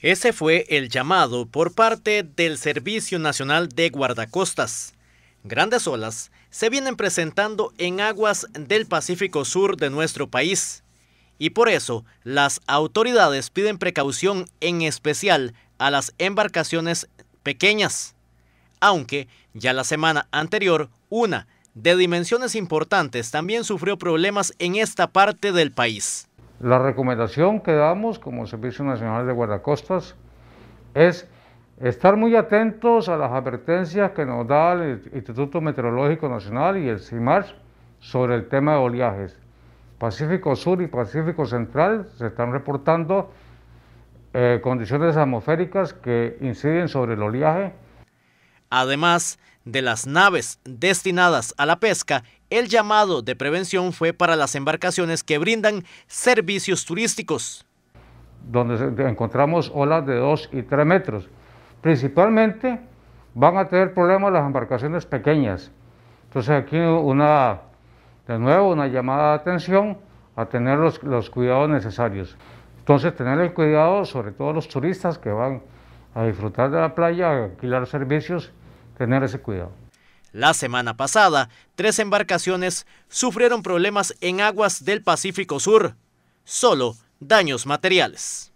Ese fue el llamado por parte del Servicio Nacional de Guardacostas. Grandes olas se vienen presentando en aguas del Pacífico Sur de nuestro país y por eso las autoridades piden precaución en especial a las embarcaciones pequeñas, aunque ya la semana anterior una de dimensiones importantes también sufrió problemas en esta parte del país. La recomendación que damos como Servicio Nacional de Guardacostas es estar muy atentos a las advertencias que nos da el Instituto Meteorológico Nacional y el CIMAR sobre el tema de oleajes. Pacífico Sur y Pacífico Central se están reportando eh, condiciones atmosféricas que inciden sobre el oleaje Además de las naves destinadas a la pesca, el llamado de prevención fue para las embarcaciones que brindan servicios turísticos. Donde encontramos olas de 2 y 3 metros. Principalmente van a tener problemas las embarcaciones pequeñas. Entonces aquí una, de nuevo una llamada de atención a tener los, los cuidados necesarios. Entonces tener el cuidado sobre todo los turistas que van a disfrutar de la playa, a alquilar servicios, tener ese cuidado. La semana pasada, tres embarcaciones sufrieron problemas en aguas del Pacífico Sur, solo daños materiales.